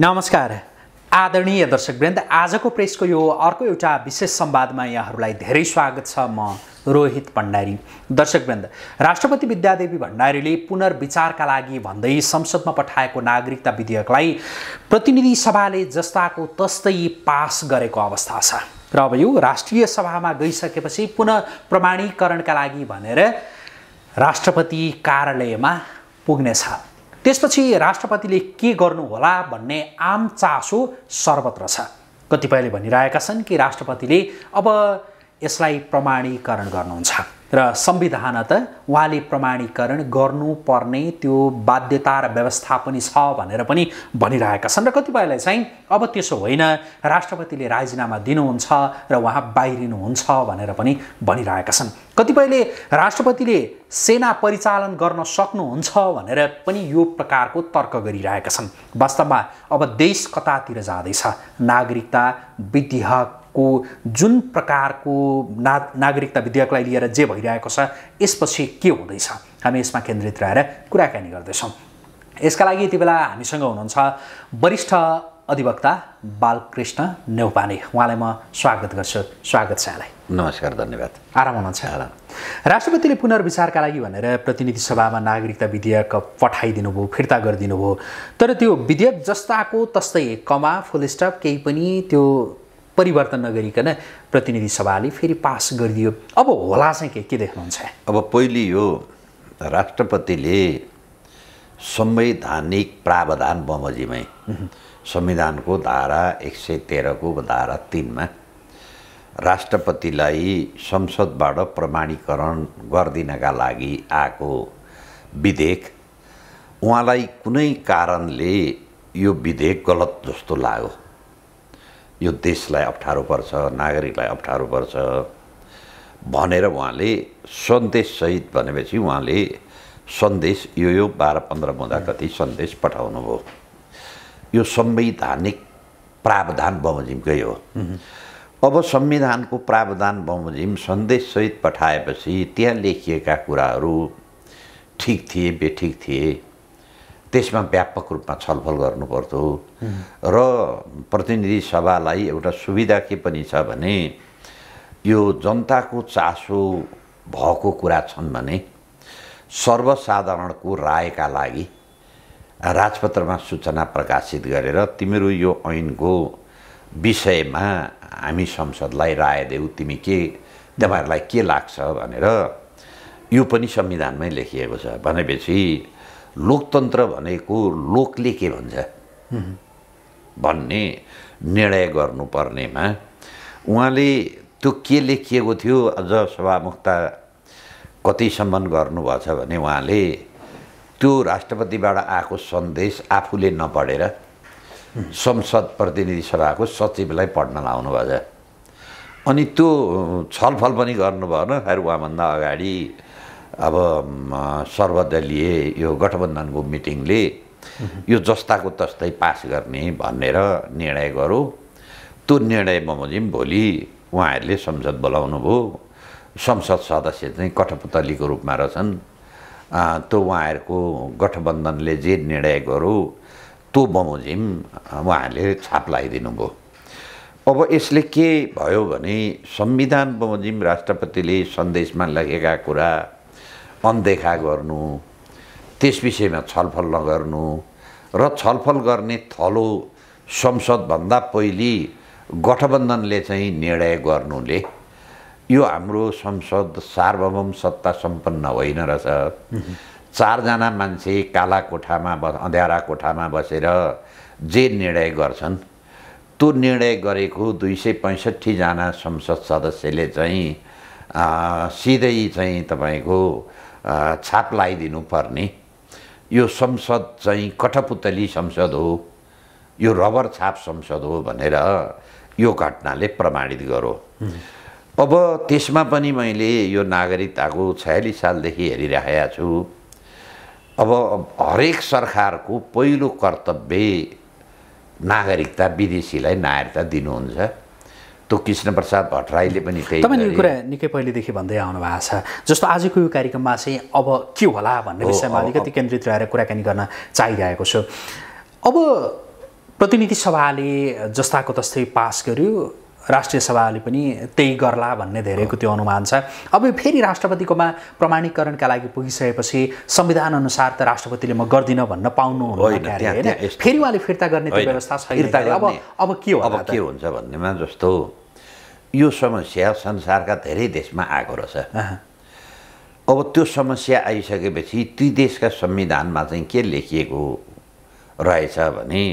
नमस्कार आदरणीय दर्शकवृन्द आजको प्रेसको यो अर्को एउटा विशेष संवादमा यहाँहरूलाई धेरै स्वागत छ म रोहित भण्डारी दर्शकवृन्द राष्ट्रपति विद्यादेवी भण्डारीले पुनर्विचारका लागि भन्दै संसदमा पठाएको नागरिकता विधेयकलाई प्रतिनिधि सभाले जस्ताको तस्तै पास गरेको अवस्था छ र अब यो राष्ट्रिय सभामा गइसकेपछि पुनः प्रमाणीकरणका लागि भनेर राष्ट्रपति कार्यालयमा पुग्नेछ त्यसपछि राष्ट्रपतिले के होला भन्ने आम चासो सर्वत्र छ कतिपयले भनिरहेका छन् कि राष्ट्रपतिले अब यसलाई प्रमाणीकरण गर्नुहुन्छ र संविधान त उहाँले प्रमाणीकरण गर्नुपर्ने त्यो बाध्यता र व्यवस्था पनि छ भनेर पनि भनिरहेका छन् र कतिपयलाई चाहिँ अब त्यसो होइन राष्ट्रपतिले राजीनामा दिनुहुन्छ र उहाँ बाहिरिनुहुन्छ भनेर पनि भनिरहेका छन् कतिपयले राष्ट्रपतिले सेना परिचालन गर्न सक्नुहुन्छ भनेर पनि यो प्रकारको तर्क गरिरहेका छन् वास्तवमा अब देश कतातिर जाँदैछ नागरिकता विधिहक को जुन प्रकारको ना नागरिकता विधेयकलाई लिएर जे भइरहेको छ यसपछि के हुँदैछ हामी यसमा केन्द्रित रहेर कुराकानी गर्दैछौँ यसका लागि यति बेला हामीसँग हुनुहुन्छ वरिष्ठ अधिवक्ता बालकृष्ण नेउपाने उहाँलाई म स्वागत गर्छु स्वागत छ यहाँलाई नमस्कार धन्यवाद आराम हुनुहुन्छ राष्ट्रपतिले पुनर्विचारका लागि भनेर प्रतिनिधि सभामा नागरिकता विधेयक पठाइदिनु भयो फिर्ता गरिदिनु भयो तर त्यो विधेयक जस्ताको तस्तै कमा फुल स्टप केही पनि त्यो परिवर्तन नगरिकन प्रतिनिधि सभाले फेरि पास गरिदियो अब होला चाहिँ के के देख्नुहुन्छ अब पहिले यो राष्ट्रपतिले संवैधानिक प्रावधान बमोजिमै संविधानको धारा एक सय तेह्रको धारा तिनमा राष्ट्रपतिलाई संसदबाट प्रमाणीकरण गरिदिनका लागि आएको विधेयक उहाँलाई कुनै कारणले यो विधेयक गलत जस्तो लाग्यो यो देशलाई अप्ठ्यारो पर्छ नागरिकलाई अप्ठ्यारो पर्छ भनेर उहाँले सन्देशसहित भनेपछि उहाँले सन्देश यो यो बाह्र पन्ध्र बुँदा कति सन्देश पठाउनु पठाउनुभयो यो संवैधानिक प्रावधान बमोजिमकै हो अब संविधानको प्रावधान बमोजिम सन्देशसहित पठाएपछि त्यहाँ लेखिएका कुराहरू ठिक थिए बेठिक थिए त्यसमा व्यापक रूपमा छलफल गर्नुपर्थ्यो र प्रतिनिधि सभालाई एउटा सुविधा के पनि छ भने यो जनताको चासो भएको कुरा छन् भने सर्वसाधारणको रायका लागि राजपत्रमा सूचना प्रकाशित गरेर तिमीहरू यो ऐनको विषयमा हामी संसदलाई राय देऊ तिमी के तपाईँहरूलाई के लाग्छ भनेर यो पनि संविधानमै लेखिएको छ भनेपछि लोकतन्त्र भनेको लोकले के भन्छ भन्ने निर्णय गर्नुपर्नेमा उहाँले त्यो के लेखिएको थियो अझ सभामुखता कतिसम्म गर्नुभएछ भने उहाँले त्यो राष्ट्रपतिबाट आएको सन्देश आफूले नपढेर संसद प्रतिनिधि सभाको सचिवलाई पढ्न लाउनुभएछ अनि त्यो छलफल पनि गर्नुभएन खेर उहाँभन्दा अगाडि अब सर्वदलीय यो गठबन्धनको मिटिङले यो जस्ताको तस्तै पास गर्ने भनेर निर्णय गरौँ त्यो निर्णय बमोजिम भोलि उहाँहरूले संसद बोलाउनु भयो संसद सदस्य चाहिँ कठपुतलीको रूपमा रहेछन् त्यो उहाँहरूको गठबन्धनले जे निर्णय गरौँ त्यो बमोजिम उहाँहरूले छाप लगाइदिनु भयो अब यसले के भयो भने संविधान बमोजिम राष्ट्रपतिले सन्देशमा लेखेका कुरा अनदेखा गर्नु त्यस विषयमा छलफल नगर्नु र छलफल गर्ने थलो संसदभन्दा पहिले गठबन्धनले चाहिँ निर्णय गर्नुले यो हाम्रो संसद सार्वभौम सत्ता सम्पन्न होइन रहेछ चारजना मान्छे काला कोठामा ब अँध्यारा कोठामा बसेर जे निर्णय गर्छन् त्यो निर्णय गरेको दुई सय पैँसठीजना संसद सदस्यले चाहिँ सिधै चाहिँ तपाईँको छाप लगाइदिनु पर्ने यो संसद चाहिँ कठपुतली संसद हो यो रबर छाप संसद हो भनेर यो घटनाले प्रमाणित गरो अब त्यसमा पनि मैले यो नागरिकताको छयालिस सालदेखि हेरिरहेका छु अब हरेक सरकारको पहिलो कर्तव्य नागरिकता विदेशीलाई नागरिकता दिनुहुन्छ त्यो कृष्ण प्रसाद भट्टराईले पनि त्यही तपाईँले कुरा निकै पहिलेदेखि भन्दै आउनु भएको छ जस्तो आजको यो कार्यक्रममा चाहिँ अब के होला भन्ने विषयमा अलिकति केन्द्रित रहेर कुराकानी गर्न चाहिरहेको छु अब प्रतिनिधि सभाले जस्ताको तस्तै पास गर्यो राष्ट्रिय सभाले पनि त्यही गर्ला भन्ने धेरैको त्यो अनुमान छ अब फेरि राष्ट्रपतिकोमा प्रमाणीकरणका लागि पुगिसकेपछि संविधान अनुसार त राष्ट्रपतिले म गर्दिनँ भन्न पाउनु होइन फेरि उहाँले फिर्ता गर्ने त्यो व्यवस्था छ अब अब के हो अब के हुन्छ भन्नेमा जस्तो यो समस्या संसारका धेरै देशमा आएको रहेछ अब त्यो समस्या आइसकेपछि ती देशका संविधानमा चाहिँ के लेखिएको रहेछ भने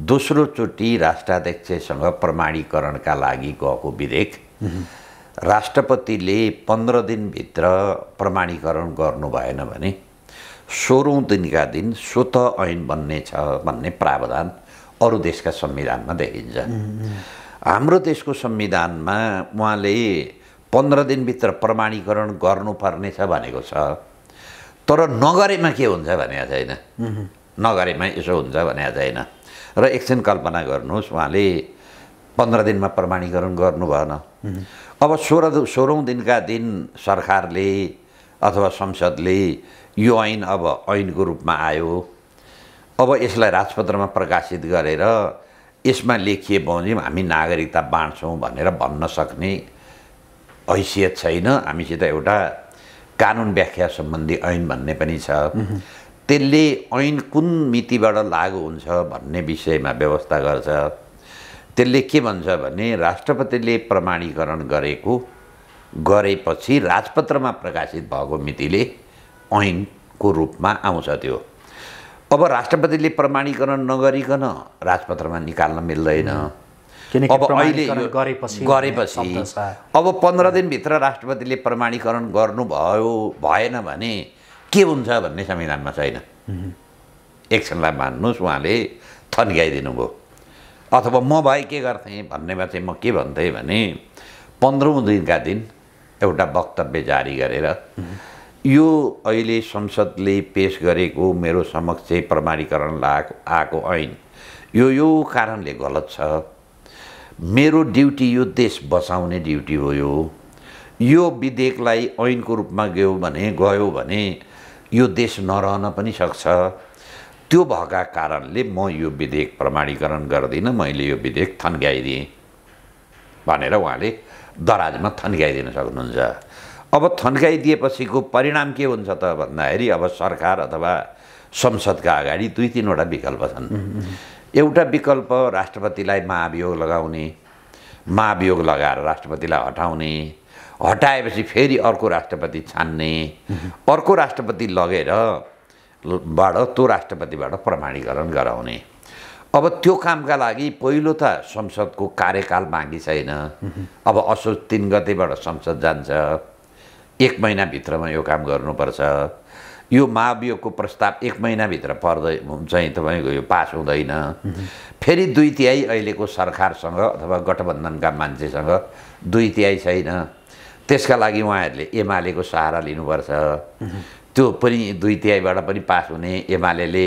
दोस्रोचोटि राष्ट्राध्यक्षसँग प्रमाणीकरणका लागि गएको विधेयक राष्ट्रपतिले पन्ध्र दिनभित्र प्रमाणीकरण गर्नु भएन भने सोह्रौँ दिनका दिन स्वत ऐन बन्ने छ भन्ने प्रावधान अरू देशका संविधानमा देखिन्छ हाम्रो देशको संविधानमा उहाँले पन्ध्र दिनभित्र प्रमाणीकरण गर्नुपर्ने छ भनेको छ तर नगरेमा के हुन्छ भनेको छैन नगरेमा यसो हुन्छ भनेको छैन र एकछिन कल्पना गर्नुहोस् उहाँले पन्ध्र दिनमा प्रमाणीकरण गर्नु भएन अब सोह्र सोह्रौँ दिनका दिन सरकारले अथवा संसदले यो ऐन अब ऐनको रूपमा आयो अब यसलाई राजपत्रमा प्रकाशित गरेर यसमा लेखिए बमोजिम हामी नागरिकता बाँड्छौँ भनेर भन्न सक्ने हैसियत छैन हामीसित एउटा कानुन व्याख्या सम्बन्धी ऐन भन्ने पनि छ त्यसले ऐन कुन मितिबाट लागु हुन्छ भन्ने विषयमा व्यवस्था गर्छ त्यसले के भन्छ भने राष्ट्रपतिले प्रमाणीकरण गरेको गरेपछि राजपत्रमा प्रकाशित भएको मितिले ऐनको रूपमा आउँछ त्यो अब राष्ट्रपतिले प्रमाणीकरण नगरिकन राजपत्रमा निकाल्न मिल्दैन अब अहिले गरेपछि अब पन्ध्र दिनभित्र राष्ट्रपतिले प्रमाणीकरण गर्नुभयो भएन भने के हुन्छ भन्ने संविधानमा छैन एकछिनलाई मान्नुहोस् उहाँले थन्क्याइदिनु भयो अथवा म भए के गर्थेँ भन्नेमा चाहिँ म के भन्थेँ भने पन्ध्रौँ दिनका दिन एउटा वक्तव्य जारी गरेर यो अहिले संसदले पेस गरेको मेरो समक्ष प्रमाणीकरण ला आएको ऐन यो यो कारणले गलत छ मेरो ड्युटी यो देश बचाउने ड्युटी हो यो विधेयकलाई ऐनको रूपमा गयो भने गयो भने यो देश नरहन पनि सक्छ त्यो भएका कारणले म यो विधेयक प्रमाणीकरण गर्दिनँ मैले यो विधेयक थन्क्याइदिएँ भनेर उहाँले दराजमा थन्क्याइदिन सक्नुहुन्छ अब थन्काइदिएपछिको परिणाम के हुन्छ त भन्दाखेरि अब सरकार अथवा संसदका अगाडि दुई तिनवटा विकल्प छन् एउटा विकल्प राष्ट्रपतिलाई महाभियोग लगाउने महाभियोग लगाएर राष्ट्रपतिलाई हटाउने हटाएपछि फेरि अर्को राष्ट्रपति छान्ने अर्को राष्ट्रपति लगेर बाट त्यो राष्ट्रपतिबाट प्रमाणीकरण गराउने अब त्यो कामका लागि पहिलो त संसदको कार्यकाल बाँकी छैन अब असो तिन गतेबाट संसद जान्छ एक महिनाभित्रमा यो काम गर्नुपर्छ यो महाभियोगको प्रस्ताव एक महिनाभित्र पर्दै चाहिँ तपाईँको यो पास हुँदैन फेरि दुई तिहाई अहिलेको सरकारसँग अथवा गठबन्धनका मान्छेसँग दुई तिहाई छैन त्यसका लागि उहाँहरूले एमालेको सहारा लिनुपर्छ त्यो पनि दुई तिहाईबाट पनि पास हुने एमाले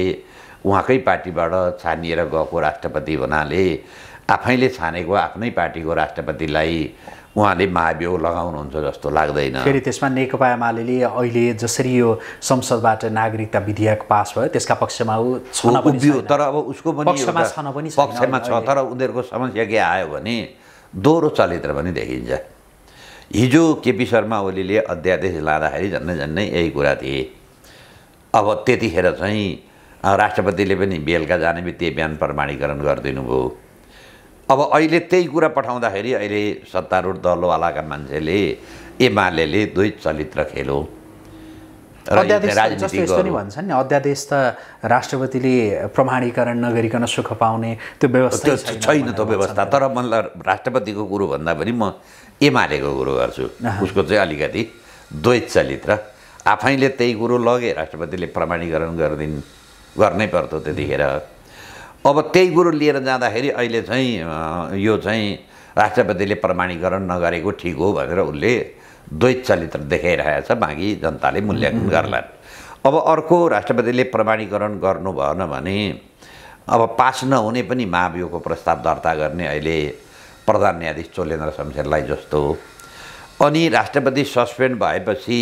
उहाँकै पार्टीबाट छानिएर गएको राष्ट्रपति हुनाले आफैले छानेको आफ्नै पार्टीको राष्ट्रपतिलाई उहाँले महाभियोग लगाउनुहुन्छ जस्तो लाग्दैन फेरि त्यसमा नेकपा एमाले अहिले जसरी यो संसदबाट नागरिकता विधेयक पास भयो त्यसका पक्षमा ऊ तर अब उसको पनि पक्षमा छ तर उनीहरूको समस्या के आयो भने दोहोरो चरित्र पनि देखिन्छ हिजो केपी शर्मा ओलीले अध्यादेश लाँदाखेरि झन्डै झन्डै यही कुरा थिए अब त्यतिखेर चाहिँ राष्ट्रपतिले पनि बेलुका जाने बित्तिकै बिहान प्रमाणीकरण गरिदिनु भयो अब अहिले त्यही कुरा पठाउँदाखेरि अहिले सत्तारूढ दलवालाका मान्छेले एमाले दुई चलित्र खेलो जस्तो भन्छन् नि अध्यादेश त राष्ट्रपतिले प्रमाणीकरण नगरिकन सुख पाउने त्यो व्यवस्था छैन त्यो व्यवस्था तर मलाई राष्ट्रपतिको कुरो भन्दा पनि म एमालेको कुरो गर्छु उसको चाहिँ अलिकति द्वैत चलित्र आफैले त्यही कुरो लगे राष्ट्रपतिले प्रमाणीकरण गरिदिन् गर्नै पर्थ्यो त्यतिखेर अब त्यही कुरो लिएर जाँदाखेरि अहिले चाहिँ यो चाहिँ राष्ट्रपतिले प्रमाणीकरण नगरेको ठिक हो भनेर उसले द्वैत चरित्र देखाइरहेको छ बाँकी जनताले मूल्याङ्कन गर्लान् अब अर्को राष्ट्रपतिले प्रमाणीकरण गर्नु भएन भने अब पास नहुने पनि महाभियोगको प्रस्ताव दर्ता गर्ने अहिले प्रधान न्यायाधीश चोलेन्द्र शमशेरलाई जस्तो अनि राष्ट्रपति सस्पेन्ड भएपछि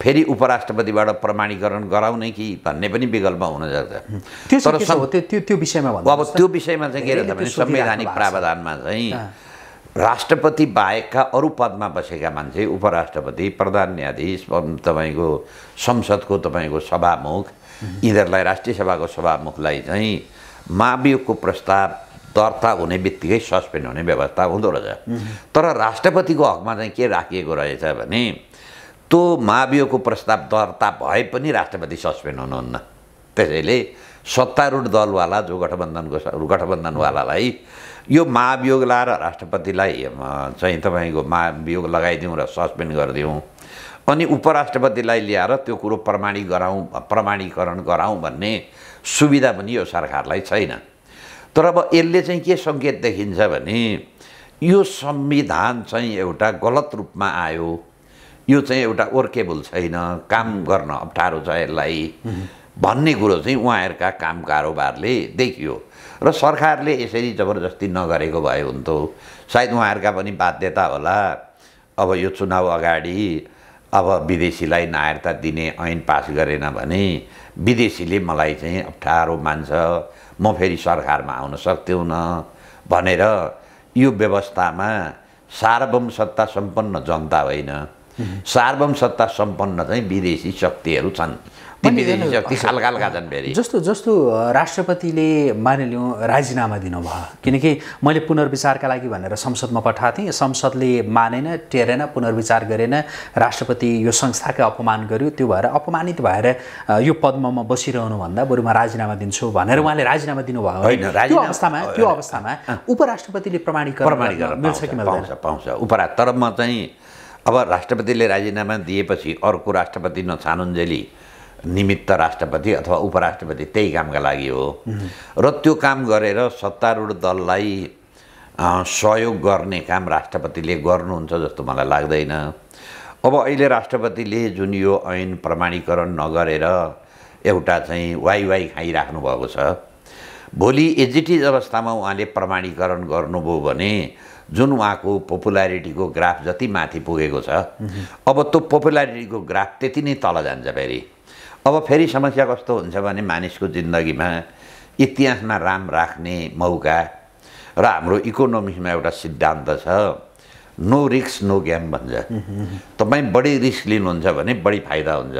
फेरि उपराष्ट्रपतिबाट प्रमाणीकरण गराउने कि भन्ने पनि विकल्प हुन जान्छ तर त्यो विषयमा अब त्यो विषयमा चाहिँ के रहेछ भने संवैधानिक प्रावधानमा चाहिँ राष्ट्रपति बाहेकका अरू पदमा बसेका मान्छे उपराष्ट्रपति प्रधान न्यायाधीश तपाईँको संसदको तपाईँको सभामुख यिनीहरूलाई राष्ट्रिय सभाको सभामुखलाई चाहिँ महाभियोगको प्रस्ताव दर्ता हुने बित्तिकै सस्पेन्ड हुने व्यवस्था हुँदो रहेछ तर राष्ट्रपतिको हकमा चाहिँ के राखिएको रहेछ भने त्यो महाभियोगको प्रस्ताव दर्ता भए पनि राष्ट्रपति सस्पेन्ड हुनुहुन्न त्यसैले सत्तारूढ दलवाला जो गठबन्धनको गठबन्धनवालालाई यो महाभियोग लाएर राष्ट्रपतिलाई चाहिँ तपाईँको महाभियोग लगाइदिउँ र सस्पेन्ड गरिदिउँ अनि उपराष्ट्रपतिलाई ल्याएर त्यो कुरो प्रमाणित गराउँ प्रमाणीकरण गराउँ भन्ने सुविधा पनि यो सरकारलाई छैन तर अब यसले चाहिँ के सङ्केत देखिन्छ भने यो संविधान चाहिँ एउटा गलत रूपमा आयो यो चाहिँ एउटा वर्केबल छैन काम गर्न अप्ठ्यारो छ यसलाई भन्ने कुरो चाहिँ उहाँहरूका काम कारोबारले देखियो र सरकारले यसरी जबरजस्ती नगरेको भए हुन्थ्यो सायद उहाँहरूका पनि बाध्यता होला अब यो चुनाव अगाडि अब विदेशीलाई नागरिकता दिने ऐन पास गरेन भने विदेशीले मलाई चाहिँ अप्ठ्यारो मान्छ म फेरि सरकारमा आउन सक्थेन भनेर यो व्यवस्थामा सार्वम सत्ता सम्पन्न जनता होइन सार्वम सत्ता सम्पन्न चाहिँ विदेशी शक्तिहरू छन् जस्तो जस्तो राष्ट्रपतिले मानिलिउँ राजीनामा दिनुभयो किनकि मैले पुनर्विचारका लागि भनेर संसदमा पठाएको थिएँ संसदले मानेन टेरेन पुनर्विचार गरेन राष्ट्रपति यो संस्थाकै अपमान गर्यो त्यो भएर अपमानित भएर यो पदमा म बसिरहनुभन्दा बरु म राजीनामा दिन्छु भनेर उहाँले राजीनामा दिनुभयो होइन त्यो अवस्थामा त्यो अवस्थामा उपराष्ट्रपतिले प्रमाणीकरण मिल्छ कि पाउँछ उपरा तर म चाहिँ अब राष्ट्रपतिले राजीनामा दिएपछि अर्को राष्ट्रपति नछानुन्जेली निमित्त राष्ट्रपति अथवा उपराष्ट्रपति त्यही कामका लागि हो र त्यो काम गरेर सत्तारूढ दललाई सहयोग गर्ने काम राष्ट्रपतिले गर्नुहुन्छ जस्तो मलाई लाग्दैन अब अहिले राष्ट्रपतिले जुन यो ऐन प्रमाणीकरण नगरेर एउटा चाहिँ वाइवाई खाइराख्नु भएको छ भोलि एजिटिज अवस्थामा उहाँले प्रमाणीकरण गर्नुभयो भने जुन उहाँको पपुलारिटीको ग्राफ जति माथि पुगेको छ अब त्यो पपुलारिटीको ग्राफ त्यति नै तल जान्छ फेरि अब फेरि समस्या कस्तो हुन्छ भने मानिसको जिन्दगीमा इतिहासमा राम राख्ने मौका र हाम्रो इकोनोमिक्समा एउटा सिद्धान्त छ नो रिक्स नो गेम भन्छ तपाईँ बढी रिस्क लिनुहुन्छ भने बढी फाइदा हुन्छ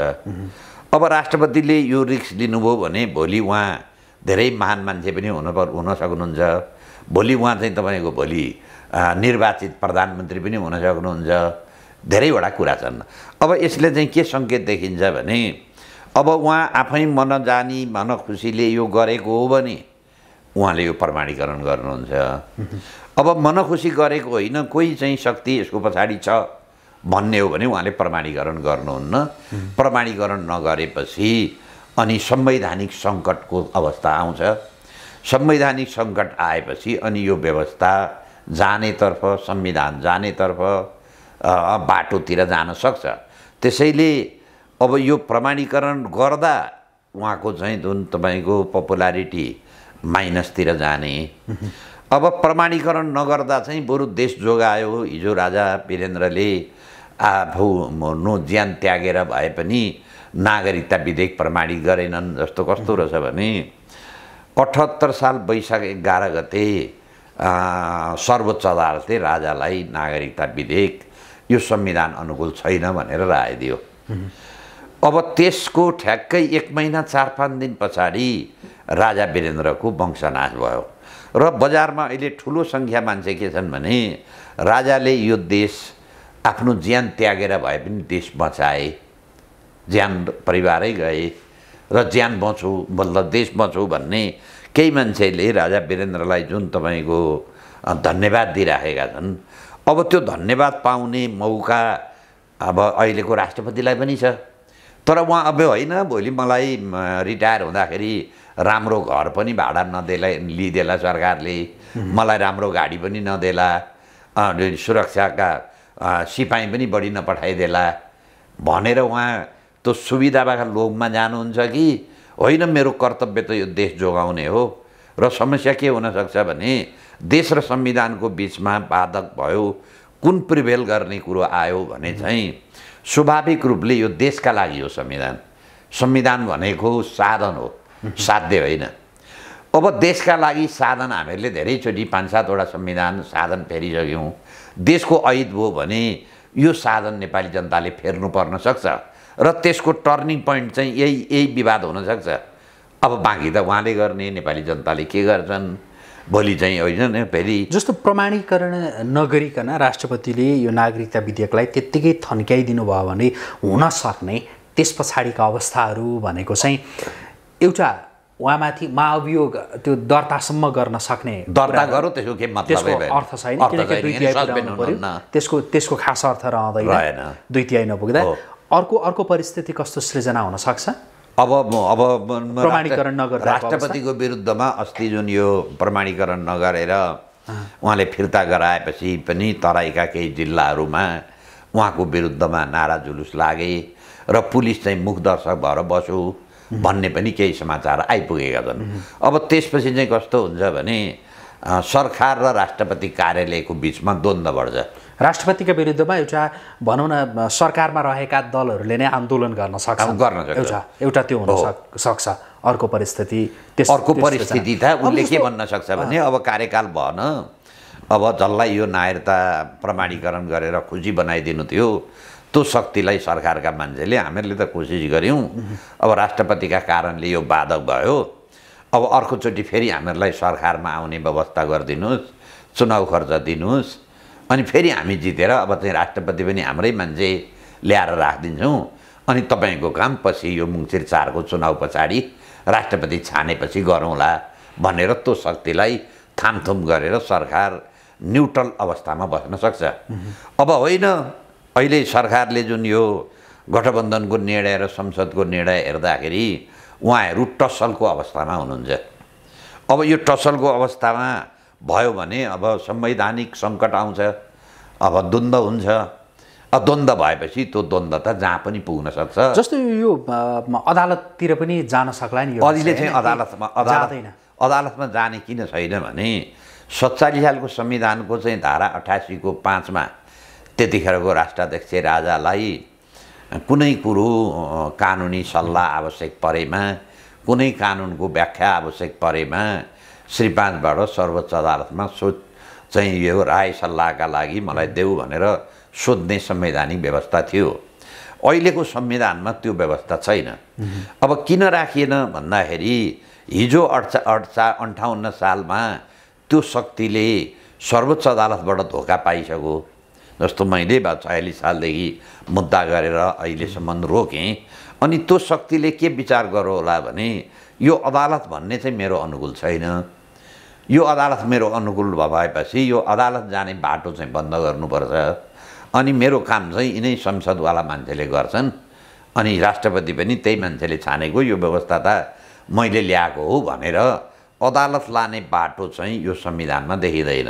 अब राष्ट्रपतिले यो रिक्स लिनुभयो भने भोलि उहाँ धेरै महान मान्छे पनि हुन हुन सक्नुहुन्छ भोलि उहाँ चाहिँ तपाईँको भोलि निर्वाचित प्रधानमन्त्री पनि हुन सक्नुहुन्छ धेरैवटा कुरा छन् अब यसले चाहिँ के सङ्केत देखिन्छ भने अब उहाँ आफै मन जानी मन खुसीले यो गरेको हो भने उहाँले यो प्रमाणीकरण गर्नुहुन्छ अब मन मनखुसी गरेको होइन कोही चाहिँ शक्ति यसको पछाडि छ भन्ने हो भने उहाँले प्रमाणीकरण गर्नुहुन्न प्रमाणीकरण नगरेपछि अनि संवैधानिक सङ्कटको अवस्था आउँछ संवैधानिक सङ्कट आएपछि अनि यो व्यवस्था जानेतर्फ संविधान जानेतर्फ बाटोतिर जान सक्छ त्यसैले अब यो प्रमाणीकरण गर्दा उहाँको चाहिँ जुन तपाईँको पपुलारिटी माइनसतिर जाने अब प्रमाणीकरण नगर्दा चाहिँ बरु देश जोगायो हिजो राजा वीरेन्द्रले आफू नो ज्यान त्यागेर भए पनि नागरिकता विधेयक प्रमाणित गरेनन् जस्तो कस्तो रहेछ भने अठहत्तर साल वैशाख एघार गते सर्वोच्च अदालतले राजालाई नागरिकता विधेयक यो संविधान अनुकूल छैन भनेर राय दियो अब त्यसको ठ्याक्कै एक महिना चार पाँच दिन पछाडि राजा वीरेन्द्रको वंशनाश भयो र बजारमा अहिले ठुलो सङ्ख्या मान्छे के छन् भने राजाले यो देश आफ्नो ज्यान त्यागेर भए पनि देश बचाए ज्यान परिवारै गए र ज्यान बचौँ बल्ल देश बचौँ भन्ने केही मान्छेले राजा वीरेन्द्रलाई जुन तपाईँको धन्यवाद दिइराखेका छन् अब त्यो धन्यवाद पाउने मौका अब अहिलेको राष्ट्रपतिलाई पनि छ तर उहाँ अब होइन भोलि मलाई रिटायर हुँदाखेरि राम्रो घर पनि भाडा नदेला लिइदेला सरकारले मलाई राम्रो गाडी पनि नदेला सुरक्षाका सिपाही पनि बढी नपठाइदेला भनेर उहाँ त्यो सुविधाबाट लोभमा जानुहुन्छ कि होइन मेरो कर्तव्य त यो देश जोगाउने हो र समस्या के हुनसक्छ भने देश र संविधानको बिचमा बाधक भयो कुन प्रिभेल गर्ने कुरो आयो भने चाहिँ स्वाभाविक रूपले यो देशका लागि हो संविधान संविधान भनेको साधन हो साध्य होइन अब देशका लागि साधन हामीहरूले धेरैचोटि पाँच सातवटा संविधान साधन फेरिसक्यौँ देशको ऐद भयो भने यो साधन नेपाली जनताले फेर्नु पर्न सक्छ र त्यसको टर्निङ पोइन्ट चाहिँ यही यही विवाद हुनसक्छ अब बाँकी त उहाँले गर्ने नेपाली जनताले के गर्छन् भोलि चाहिँ होइन फेरि जस्तो प्रमाणीकरण नगरिकन राष्ट्रपतिले यो नागरिकता विधेयकलाई त्यत्तिकै थन्क्याइदिनु भयो भने हुन सक्ने त्यस पछाडिका अवस्थाहरू भनेको चाहिँ एउटा उहाँमाथि महाअभियोग त्यो दर्तासम्म गर्न सक्ने दर्ता गरौँ त्यसको के मतलब अर्थ छैन त्यसको त्यसको खास अर्थ रहँदैन दुई तिहाई नपुग्दा अर्को अर्को परिस्थिति कस्तो सृजना हुनसक्छ अब अब प्रमाणीकरण नगर राष्ट्रपतिको विरुद्धमा अस्ति जुन यो प्रमाणीकरण नगरेर उहाँले फिर्ता गराएपछि पनि तराईका केही जिल्लाहरूमा उहाँको विरुद्धमा नारा जुलुस लागे र पुलिस चाहिँ मुखदर्शक भएर बस्यो भन्ने पनि केही समाचार आइपुगेका छन् अब त्यसपछि चाहिँ कस्तो हुन्छ भने सरकार र राष्ट्रपति कार्यालयको बिचमा द्वन्द्व बढ्छ राष्ट्रपतिका विरुद्धमा एउटा भनौँ न सरकारमा रहेका दलहरूले नै आन्दोलन गर्न सक्छ गर्न एउटा एउटा त्यो हुन सक्छ अर्को परिस्थिति अर्को परिस्थिति त उसले के भन्न सक्छ भने अब कार्यकाल भएन अब जसलाई यो नायरता प्रमाणीकरण गरेर खुसी बनाइदिनु थियो त्यो शक्तिलाई सरकारका मान्छेले हामीहरूले त कोसिस गऱ्यौँ अब राष्ट्रपतिका कारणले यो बाधक भयो अब अर्कोचोटि फेरि हामीहरूलाई सरकारमा आउने व्यवस्था गरिदिनुहोस् चुनाउ खर्च दिनुहोस् अनि फेरि हामी जितेर अब चाहिँ राष्ट्रपति पनि हाम्रै मान्छे ल्याएर राखिदिन्छौँ अनि तपाईँको काम पछि यो मुङसिर चारको चुनाव पछाडि राष्ट्रपति छानेपछि गरौँला भनेर त्यो शक्तिलाई थामथुम गरेर सरकार न्युट्रल अवस्थामा बस्न सक्छ अब होइन अहिले सरकारले जुन यो गठबन्धनको निर्णय र संसदको निर्णय हेर्दाखेरि उहाँहरू टसलको अवस्थामा हुनुहुन्छ अब यो टसलको अवस्थामा भयो भने अब संवैधानिक सङ्कट आउँछ अब द्वन्द्व हुन्छ अब द्वन्द्व भएपछि त्यो द्वन्द्व त जहाँ पनि पुग्न सक्छ जस्तो यो अदालततिर पनि जान सक्ला नि अहिले चाहिँ अदालतमा अदालत अदालतमा जाने किन छैन भने सत्तालिस सालको संविधानको चाहिँ धारा अठासीको पाँचमा त्यतिखेरको राष्ट्राध्यक्ष राजालाई कुनै कुरो कानुनी सल्लाह आवश्यक परेमा कुनै कानुनको व्याख्या आवश्यक परेमा श्री पाँचबाट सर्वोच्च अदालतमा सो चाहिँ यो राय सल्लाहका लागि मलाई देऊ भनेर सोध्ने संवैधानिक व्यवस्था थियो अहिलेको संविधानमा त्यो व्यवस्था छैन अब किन राखिएन भन्दाखेरि हिजो अठ अठसा अन्ठाउन्न सालमा त्यो शक्तिले सर्वोच्च अदालतबाट धोका पाइसक्यो जस्तो मैले छयालिस सालदेखि मुद्दा गरेर अहिलेसम्म रोकेँ अनि त्यो शक्तिले के विचार गर्यो होला भने यो अदालत भन्ने चाहिँ मेरो अनुकूल छैन यो अदालत मेरो अनुकूल भएपछि यो अदालत जाने बाटो चाहिँ बन्द गर्नुपर्छ अनि मेरो काम चाहिँ यिनै संसदवाला मान्छेले गर्छन् अनि राष्ट्रपति पनि त्यही मान्छेले छानेको यो व्यवस्था त मैले ल्याएको हो भनेर अदालत लाने बाटो चाहिँ यो संविधानमा देखिँदैन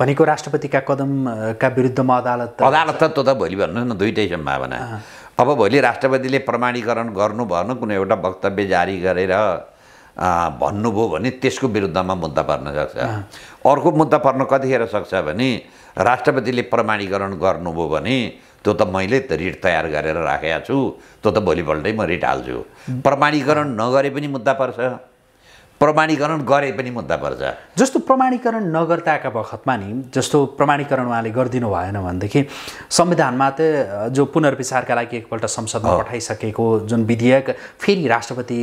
भनेको राष्ट्रपतिका कदमका विरुद्धमा अदालत अदालत त त भोलि भन्नुहोस् न दुइटै सम्भावना अब भोलि राष्ट्रपतिले प्रमाणीकरण गर्नु भएन कुनै एउटा वक्तव्य जारी गरेर भन्नुभयो भने त्यसको विरुद्धमा मुद्दा पर्न सक्छ अर्को मुद्दा पर्न कतिखेर सक्छ भने राष्ट्रपतिले प्रमाणीकरण गर्नुभयो भने त्यो त मैले त रिट तयार गरेर राखेको छु त्यो त भोलिपल्टै म रिट हाल्छु प्रमाणीकरण नगरे पनि मुद्दा पर्छ प्रमाणीकरण गरे पनि मुद्दा पर्छ जस्तो प्रमाणीकरण नगर्दाका बखतमा नि जस्तो प्रमाणीकरण उहाँले गरिदिनु भएन भनेदेखि संविधानमा त जो पुनर्विचारका लागि एकपल्ट संसदमा पठाइसकेको जुन विधेयक फेरि राष्ट्रपति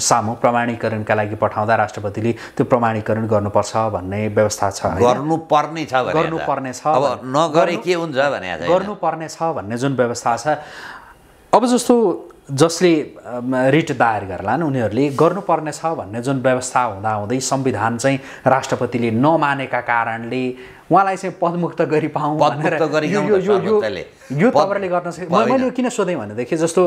सामु प्रमाणीकरणका लागि पठाउँदा राष्ट्रपतिले त्यो प्रमाणीकरण गर्नुपर्छ भन्ने व्यवस्था छ गर्नुपर्ने छ गर्नुपर्ने छ नगरे के हुन्छ भने गर्नुपर्ने छ भन्ने जुन व्यवस्था छ अब जस्तो जसले रिट दायर गर्लान् उनीहरूले गर्नुपर्नेछ भन्ने जुन व्यवस्था हुँदाहुँदै संविधान चाहिँ राष्ट्रपतिले नमानेका कारणले उहाँलाई चाहिँ पदमुक्त गरी पाउँ यो तपाईँले गर्न सक्छ मैले किन सोधेँ भनेदेखि जस्तो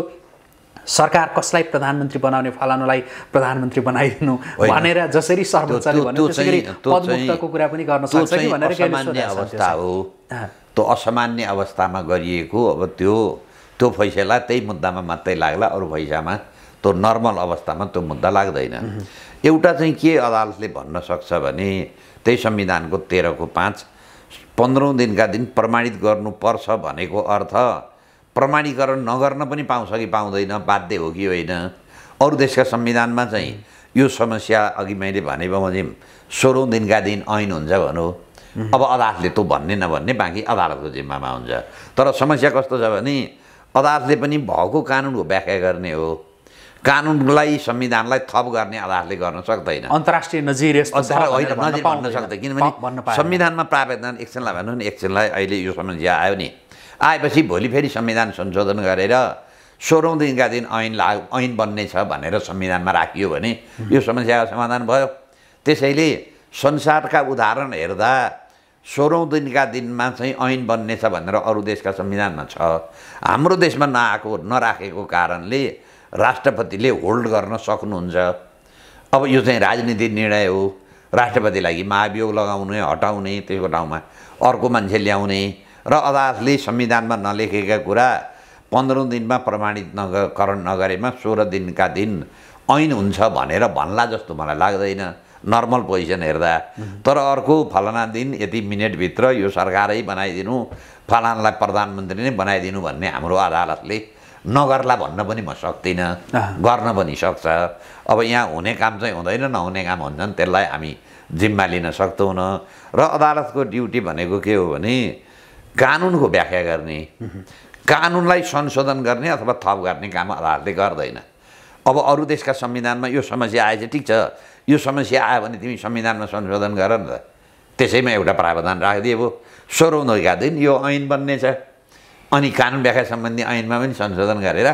सरकार कसलाई प्रधानमन्त्री बनाउने फलानुलाई प्रधानमन्त्री बनाइदिनु भनेर जसरी सर्वोच्चले पदमुक्तको कुरा पनि गर्न सक्छ भनेर अवस्था हो त्यो असामान्य अवस्थामा गरिएको अब त्यो त्यो फैसला त्यही मुद्दामा मात्रै लाग्ला अरू फैसामा त्यो नर्मल अवस्थामा त्यो मुद्दा लाग्दैन एउटा चाहिँ के अदालतले भन्न सक्छ भने त्यही संविधानको तेह्रको पाँच पन्ध्रौँ दिनका दिन प्रमाणित गर्नुपर्छ भनेको अर्थ प्रमाणीकरण नगर्न पनि पाउँछ कि पाउँदैन बाध्य हो कि होइन अरू देशका संविधानमा चाहिँ यो समस्या अघि मैले भने बमोजिम सोह्रौँ दिनका दिन ऐन हुन्छ भनौँ अब अदालतले त भन्ने नभन्ने बाँकी अदालतको जिम्मामा हुन्छ तर समस्या कस्तो छ भने अदालतले पनि भएको कानुनको व्याख्या गर्ने हो कानुनलाई संविधानलाई थप गर्ने अदालतले गर्न सक्दैन अन्तर्राष्ट्रिय नजिर होइन नजिर भन्न सक्दैन किनभने संविधानमा प्रावधान एकछिनलाई भन्नु नि एकछिनलाई अहिले यो समस्या आयो नि आएपछि भोलि फेरि संविधान संशोधन गरेर सोह्रौँ दिनका दिन ऐन ला ऐन बन्ने छ भनेर संविधानमा राखियो भने यो समस्याको समाधान भयो त्यसैले संसारका उदाहरण हेर्दा सोह्रौँ दिनका दिनमा चाहिँ ऐन बन्नेछ भनेर अरू देशका संविधानमा छ हाम्रो देशमा नआएको नराखेको कारणले राष्ट्रपतिले होल्ड गर्न सक्नुहुन्छ अब यो चाहिँ राजनीति निर्णय हो राष्ट्रपतिलाई महाभियोग लगाउने हटाउने त्यसको ठाउँमा अर्को मान्छे ल्याउने र अदालतले संविधानमा नलेखेका कुरा पन्ध्रौँ दिनमा प्रमाणित नगकरण नगरेमा सोह्र दिनका दिन ऐन हुन्छ भनेर भन्ला जस्तो मलाई लाग्दैन नर्मल पोजिसन हेर्दा तर अर्को फलाना दिन यति मिनटभित्र यो सरकारै बनाइदिनु फलानालाई प्रधानमन्त्री नै बनाइदिनु भन्ने हाम्रो अदालतले नगर्ला भन्न पनि म सक्दिनँ गर्न पनि सक्छ अब यहाँ हुने काम चाहिँ हुँदैन नहुने काम हुन्छन् त्यसलाई हामी जिम्मा लिन सक्दैनौँ र अदालतको ड्युटी भनेको के हो भने कानुनको व्याख्या गर्ने कानुनलाई संशोधन गर्ने अथवा थप गर्ने काम अदालतले गर्दैन अब अरू देशका संविधानमा यो समस्या आएछ ठिक छ यो समस्या आयो भने तिमी संविधानमा संशोधन गर नि त त्यसैमा एउटा प्रावधान राखिदिए भयो सोह्रौँ दिन यो ऐन बन्नेछ अनि कानुन व्याख्या सम्बन्धी ऐनमा पनि संशोधन गरेर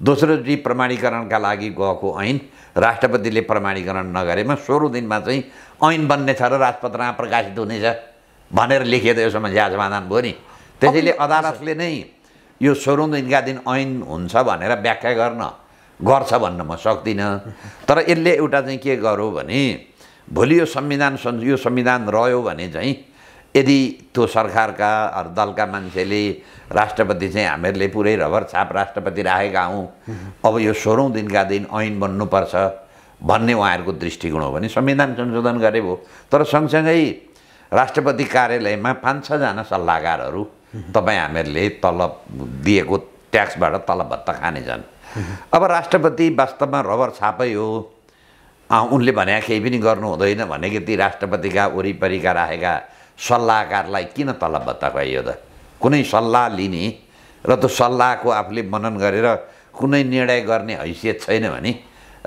दोस्रो चाहिँ प्रमाणीकरणका लागि गएको ऐन राष्ट्रपतिले प्रमाणीकरण नगरेमा सोह्रौँ दिनमा चाहिँ ऐन बन्नेछ र राजपत्रमा प्रकाशित हुनेछ भनेर लेखियो त यो समस्या समाधान भयो नि त्यसैले अदालतले नै यो सोह्रौँ दिनका दिन ऐन हुन्छ भनेर व्याख्या गर्न गर्छ भन्न म सक्दिनँ तर यसले एउटा चाहिँ के गर्यो भने भोलि यो संविधान यो संविधान रह्यो भने चाहिँ यदि त्यो सरकारका दलका मान्छेले राष्ट्रपति चाहिँ हामीहरूले पुरै रबर छाप राष्ट्रपति राखेका हौँ अब यो सोह्रौँ दिनका दिन ऐन बन्नुपर्छ भन्ने उहाँहरूको दृष्टिकोण हो भने संविधान संशोधन गरे भयो तर सँगसँगै राष्ट्रपति कार्यालयमा पाँच छजना सल्लाहकारहरू तपाईँ हामीहरूले तलब दिएको ट्याक्सबाट तलब भत्ता खानेछन् अब राष्ट्रपति वास्तवमा रबर छापै हो उनले भने केही पनि गर्नु हुँदैन भने कि ती राष्ट्रपतिका वरिपरिका राखेका सल्लाहकारलाई किन तलब भत्ता खुवाइयो त कुनै सल्लाह लिने र त्यो सल्लाहको आफूले मनन गरेर कुनै निर्णय गर्ने हैसियत छैन भने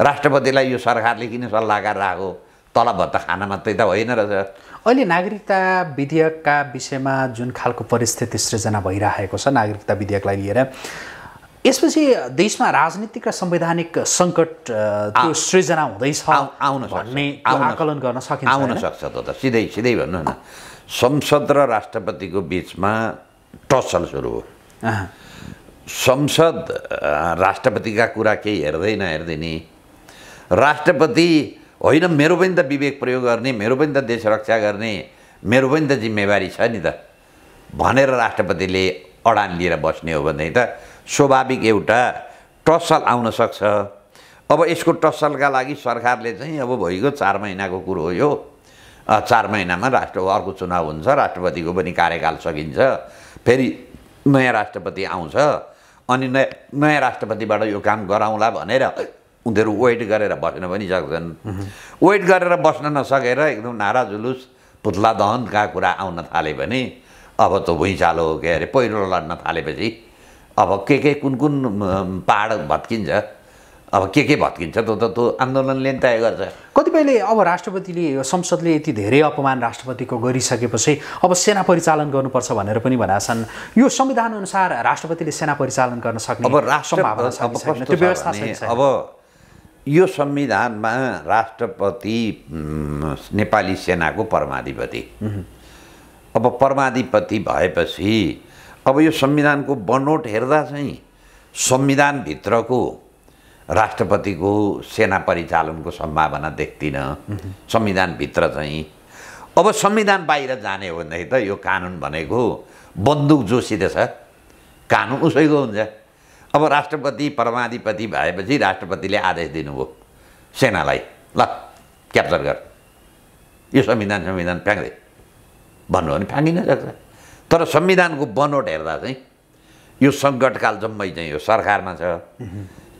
राष्ट्रपतिलाई यो सरकारले किन सल्लाहकार राखेको भत्ता खान मात्रै त होइन रहेछ अहिले नागरिकता विधेयकका विषयमा जुन खालको परिस्थिति सृजना भइरहेको छ नागरिकता विधेयकलाई लिएर यसपछि देशमा राजनीतिक र संवैधानिक सङ्कट त्यो सृजना हुँदैछ आउन भन्ने आकलन गर्न सकिन्छ आउन सक्छ त सिधै सिधै भन्नु न संसद र राष्ट्रपतिको बिचमा टसल सुरु हो संसद राष्ट्रपतिका कुरा केही हेर्दै नहेर्दै नि राष्ट्रपति होइन मेरो पनि त विवेक प्रयोग गर्ने मेरो पनि त देश रक्षा गर्ने मेरो पनि त जिम्मेवारी छ नि त भनेर राष्ट्रपतिले अडान लिएर बस्ने हो भने त स्वाभाविक एउटा टसल आउन सक्छ अब यसको टसलका लागि सरकारले चाहिँ अब भइगयो चार महिनाको कुरो हो यो चार महिनामा राष्ट्र अर्को चुनाव हुन्छ राष्ट्रपतिको पनि कार्यकाल सकिन्छ फेरि नयाँ राष्ट्रपति आउँछ अनि नयाँ नयाँ राष्ट्रपतिबाट यो काम गराउँला भनेर उनीहरू वेट गरेर बस्न पनि सक्छन् वेट गरेर बस्न नसकेर एकदम नारा जुलुस पुत्ला दहनका कुरा आउन थाले भने अब त भुइँचालो हो के अरे पहिरो लड्न थालेपछि अब के के कुन कुन पाहाड भत्किन्छ अब के के भत्किन्छ त्यो त त्यो आन्दोलनले नै तय गर्छ कतिपयले अब राष्ट्रपतिले संसदले यति धेरै अपमान राष्ट्रपतिको गरिसकेपछि अब सेना परिचालन गर्नुपर्छ भनेर पनि छन् यो संविधान अनुसार राष्ट्रपतिले सेना परिचालन गर्न सक्ने अब राष्ट्र व्यवस्था अब यो संविधानमा राष्ट्रपति नेपाली सेनाको परमाधिपति अब परमाधिपति भएपछि अब यो संविधानको बनोट हेर्दा चाहिँ संविधानभित्रको राष्ट्रपतिको सेना परिचालनको सम्भावना देख्दिनँ संविधानभित्र चाहिँ अब संविधान बाहिर जाने हो भनेदेखि त यो कानुन भनेको बन्दुक जोसित छ कानुन उसैको हुन्छ अब राष्ट्रपति परमाधिपति भएपछि राष्ट्रपतिले आदेश दिनुभयो सेनालाई ल क्याप्चर गर यो संविधान संविधान फ्याँक्दै भन्नु भने फ्याँकिन सक्छ तर संविधानको बनोट हेर्दा चाहिँ यो सङ्कटकाल जम्मै चाहिँ यो सरकारमा छ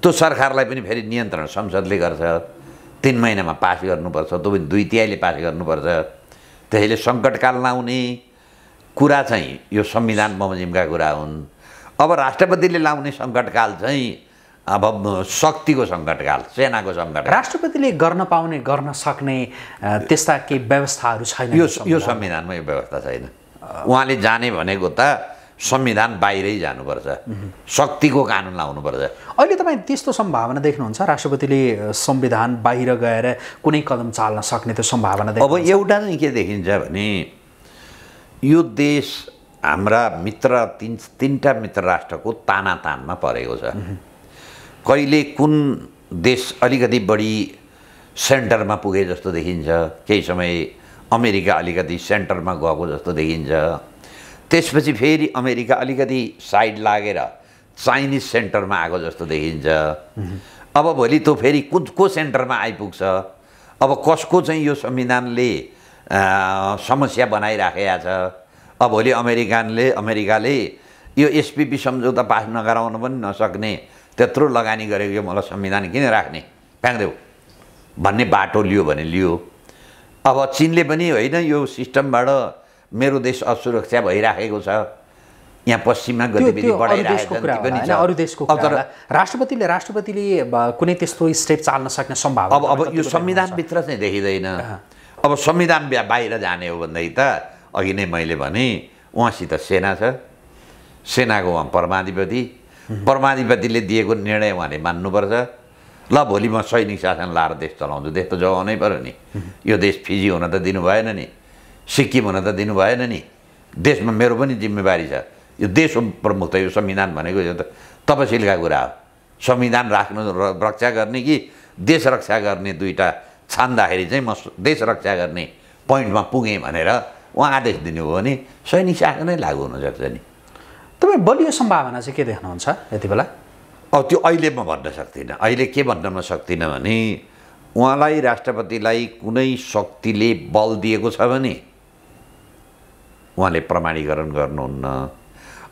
त्यो सरकारलाई पनि फेरि नियन्त्रण संसदले गर्छ तिन महिनामा पास गर्नुपर्छ त्यो पनि दुई तिहाईले पास गर्नुपर्छ त्यसैले सङ्कटकाल लाउने कुरा चाहिँ यो संविधान बमोजिमका कुरा हुन् अब राष्ट्रपतिले लाउने सङ्कटकाल चाहिँ अब शक्तिको सङ्कटकाल सेनाको सङ्कट राष्ट्रपतिले गर्न पाउने गर्न सक्ने त्यस्ता केही व्यवस्थाहरू छैन यो संविधानमा यो व्यवस्था छैन उहाँले जाने भनेको त संविधान बाहिरै जानुपर्छ शक्तिको कानुन लाउनुपर्छ अहिले तपाईँ त्यस्तो सम्भावना देख्नुहुन्छ राष्ट्रपतिले संविधान बाहिर गएर कुनै कदम चाल्न सक्ने त्यो सम्भावना अब एउटा चाहिँ के देखिन्छ भने यो देश हाम्रा मित्र तिन तिनवटा मित्र राष्ट्रको ताना तानमा परेको छ कहिले कुन देश अलिकति बढी सेन्टरमा पुगे जस्तो देखिन्छ केही समय अमेरिका अलिकति सेन्टरमा गएको जस्तो देखिन्छ त्यसपछि फेरि अमेरिका अलिकति साइड लागेर चाइनिज सेन्टरमा आएको जस्तो देखिन्छ अब भोलि त्यो फेरि कुन को सेन्टरमा आइपुग्छ अब कसको चाहिँ यो संविधानले समस्या बनाइराखेका छ अब भोलि अमेरिकनले अमेरिकाले यो एसपिपी सम्झौता पास नगराउन पनि नसक्ने त्यत्रो लगानी गरेको यो मलाई संविधान किन राख्ने फ्याँक्देऊ भन्ने बाटो लियो भने लियो अब चिनले पनि होइन यो सिस्टमबाट मेरो देश असुरक्षा भइराखेको छ यहाँ पश्चिममा गतिविधि बढाइरहेको अरू देशको राष्ट्रपतिले राष्ट्रपतिले कुनै त्यस्तो स्टेप चाल्न सक्ने सम्भावना अब अब यो संविधानभित्र चाहिँ देखिँदैन अब संविधान बाहिर जाने हो भनेदेखि त अघि नै मैले भने उहाँसित सेना छ सेनाको उहाँ परमाधिपति परमाधिपतिले दिएको निर्णय उहाँले मान्नुपर्छ ल भोलि म सैनिक शासन लाएर देश चलाउँछु देश त जगाउनै पऱ्यो नि यो देश फिजी हुन त दिनु भएन नि सिक्किम हुन त दिनु भएन नि देशमा मेरो पनि जिम्मेवारी छ यो देश प्रमुख त यो संविधान भनेको यो त तपसिलका कुरा हो संविधान राख्नु रक्षा गर्ने कि देश रक्षा गर्ने दुईवटा छान्दाखेरि चाहिँ म देश रक्षा गर्ने पोइन्टमा पुगेँ भनेर उहाँ आदेश दिनुभयो भने सैनिक शासनै लागु हुनसक्छ नि तपाईँ बलियो सम्भावना चाहिँ के देख्नुहुन्छ यति बेला अब त्यो अहिले म भन्न सक्दिनँ अहिले के भन्न म सक्दिनँ भने उहाँलाई राष्ट्रपतिलाई कुनै शक्तिले बल दिएको छ भने उहाँले प्रमाणीकरण गर्नुहुन्न